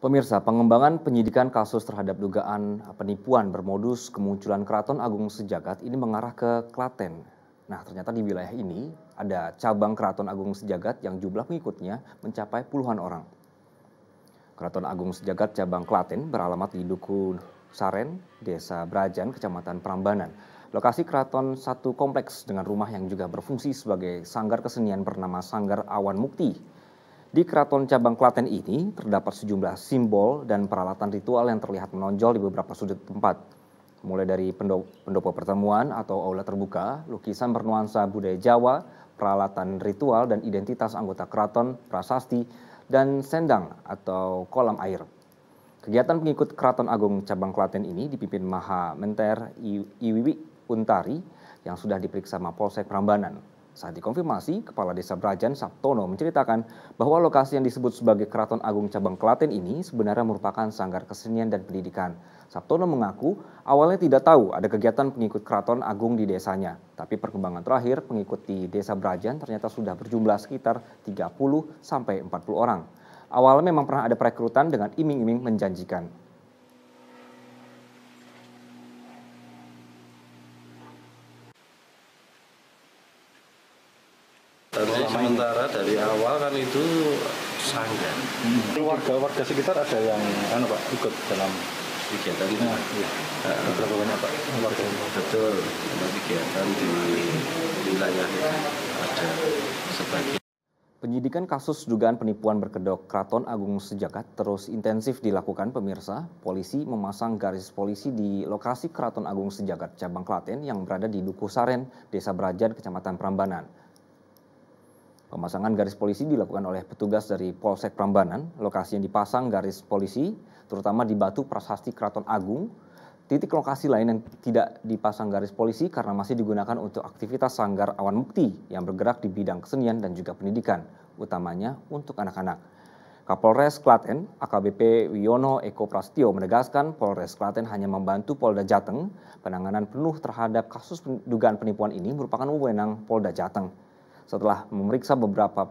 Pemirsa, pengembangan penyidikan kasus terhadap dugaan penipuan bermodus kemunculan Keraton Agung Sejagat ini mengarah ke Klaten. Nah, ternyata di wilayah ini ada cabang Keraton Agung Sejagat yang jumlah pengikutnya mencapai puluhan orang. Keraton Agung Sejagat cabang Klaten beralamat di Duku Saren, Desa Brajan, Kecamatan Prambanan. Lokasi keraton satu kompleks dengan rumah yang juga berfungsi sebagai sanggar kesenian bernama Sanggar Awan Mukti di keraton cabang Klaten ini terdapat sejumlah simbol dan peralatan ritual yang terlihat menonjol di beberapa sudut tempat. Mulai dari pendopo, pertemuan atau aula terbuka, lukisan bernuansa budaya Jawa, peralatan ritual dan identitas anggota keraton, prasasti, dan sendang atau kolam air. Kegiatan pengikut Keraton Agung Cabang Klaten ini dipimpin Maha Menter Iwiwi Untari yang sudah diperiksa Mapolsek Prambanan. Saat dikonfirmasi, Kepala Desa Brajan Sabtono menceritakan bahwa lokasi yang disebut sebagai Keraton Agung Cabang Klaten ini sebenarnya merupakan sanggar kesenian dan pendidikan. Sabtono mengaku awalnya tidak tahu ada kegiatan pengikut Keraton Agung di desanya. Tapi perkembangan terakhir pengikut di Desa Brajan ternyata sudah berjumlah sekitar 30 sampai 40 orang. Awalnya memang pernah ada perekrutan dengan iming-iming menjanjikan. Jadi sementara dari awal kan itu sanggar. Hmm. Warga-warga sekitar ada yang anu Pak ikut dalam kegiatan ini. Nah, iya. Uh, Berapa banyak Pak warga? Betul, ada kegiatan di wilayah ada sebagian. Penyidikan kasus dugaan penipuan berkedok Kraton Agung Sejagat terus intensif dilakukan pemirsa. Polisi memasang garis polisi di lokasi Kraton Agung Sejagat cabang Klaten yang berada di Dukuh Saren, Desa Berajan, Kecamatan Prambanan. Pemasangan garis polisi dilakukan oleh petugas dari Polsek Prambanan. Lokasi yang dipasang garis polisi terutama di Batu Prasasti Keraton Agung. Titik lokasi lain yang tidak dipasang garis polisi karena masih digunakan untuk aktivitas sanggar awan mukti yang bergerak di bidang kesenian dan juga pendidikan, utamanya untuk anak-anak. Kapolres Klaten, AKBP Wiono Eko Prastio menegaskan Polres Klaten hanya membantu Polda Jateng. Penanganan penuh terhadap kasus dugaan penipuan ini merupakan wewenang Polda Jateng. Setelah memeriksa beberapa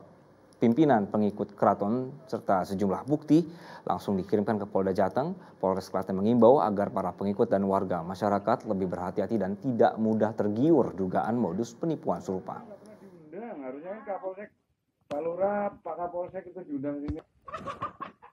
pimpinan pengikut keraton serta sejumlah bukti langsung dikirimkan ke Polda Jateng. Polres Klaten mengimbau agar para pengikut dan warga masyarakat lebih berhati-hati dan tidak mudah tergiur dugaan modus penipuan serupa. Harusnya kan Kapolsek, Pak Kapolsek itu diundang sini.